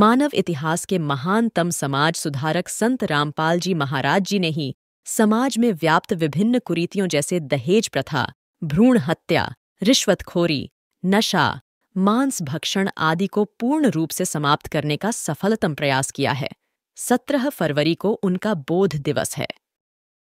मानव इतिहास के महानतम समाज सुधारक संत रामपाल जी महाराज जी ने ही समाज में व्याप्त विभिन्न कुरीतियों जैसे दहेज प्रथा भ्रूण हत्या रिश्वतखोरी नशा मांस भक्षण आदि को पूर्ण रूप से समाप्त करने का सफलतम प्रयास किया है सत्रह फरवरी को उनका बोध दिवस है